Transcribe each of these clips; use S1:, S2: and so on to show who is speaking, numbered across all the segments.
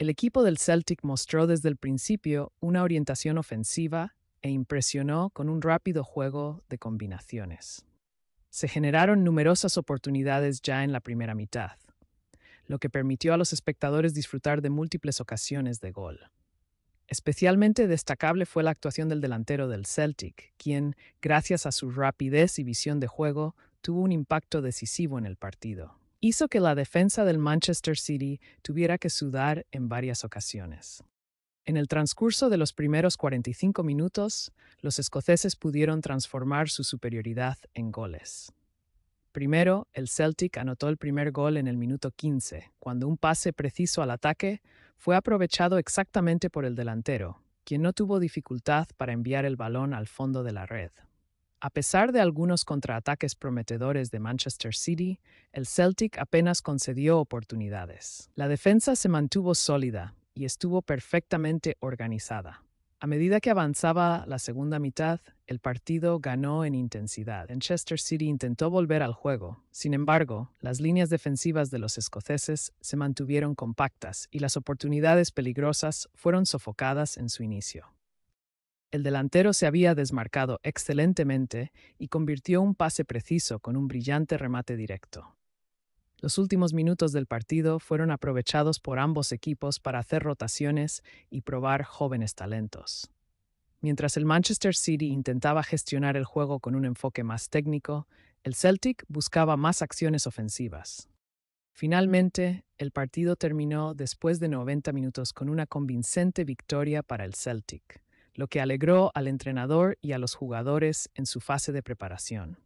S1: El equipo del Celtic mostró desde el principio una orientación ofensiva e impresionó con un rápido juego de combinaciones. Se generaron numerosas oportunidades ya en la primera mitad, lo que permitió a los espectadores disfrutar de múltiples ocasiones de gol. Especialmente destacable fue la actuación del delantero del Celtic, quien, gracias a su rapidez y visión de juego, tuvo un impacto decisivo en el partido hizo que la defensa del Manchester City tuviera que sudar en varias ocasiones. En el transcurso de los primeros 45 minutos, los escoceses pudieron transformar su superioridad en goles. Primero, el Celtic anotó el primer gol en el minuto 15, cuando un pase preciso al ataque fue aprovechado exactamente por el delantero, quien no tuvo dificultad para enviar el balón al fondo de la red. A pesar de algunos contraataques prometedores de Manchester City, el Celtic apenas concedió oportunidades. La defensa se mantuvo sólida y estuvo perfectamente organizada. A medida que avanzaba la segunda mitad, el partido ganó en intensidad. Manchester City intentó volver al juego. Sin embargo, las líneas defensivas de los escoceses se mantuvieron compactas y las oportunidades peligrosas fueron sofocadas en su inicio. El delantero se había desmarcado excelentemente y convirtió un pase preciso con un brillante remate directo. Los últimos minutos del partido fueron aprovechados por ambos equipos para hacer rotaciones y probar jóvenes talentos. Mientras el Manchester City intentaba gestionar el juego con un enfoque más técnico, el Celtic buscaba más acciones ofensivas. Finalmente, el partido terminó después de 90 minutos con una convincente victoria para el Celtic lo que alegró al entrenador y a los jugadores en su fase de preparación.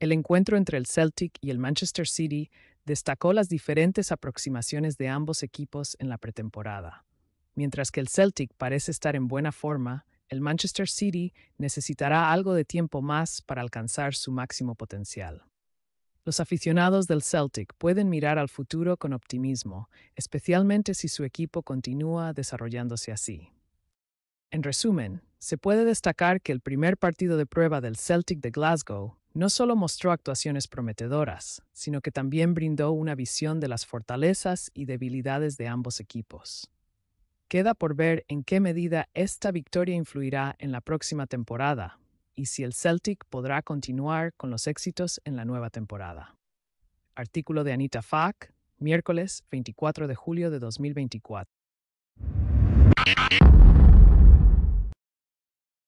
S1: El encuentro entre el Celtic y el Manchester City destacó las diferentes aproximaciones de ambos equipos en la pretemporada. Mientras que el Celtic parece estar en buena forma, el Manchester City necesitará algo de tiempo más para alcanzar su máximo potencial. Los aficionados del Celtic pueden mirar al futuro con optimismo, especialmente si su equipo continúa desarrollándose así. En resumen, se puede destacar que el primer partido de prueba del Celtic de Glasgow no solo mostró actuaciones prometedoras, sino que también brindó una visión de las fortalezas y debilidades de ambos equipos. Queda por ver en qué medida esta victoria influirá en la próxima temporada y si el Celtic podrá continuar con los éxitos en la nueva temporada. Artículo de Anita Fack, miércoles 24 de julio de 2024.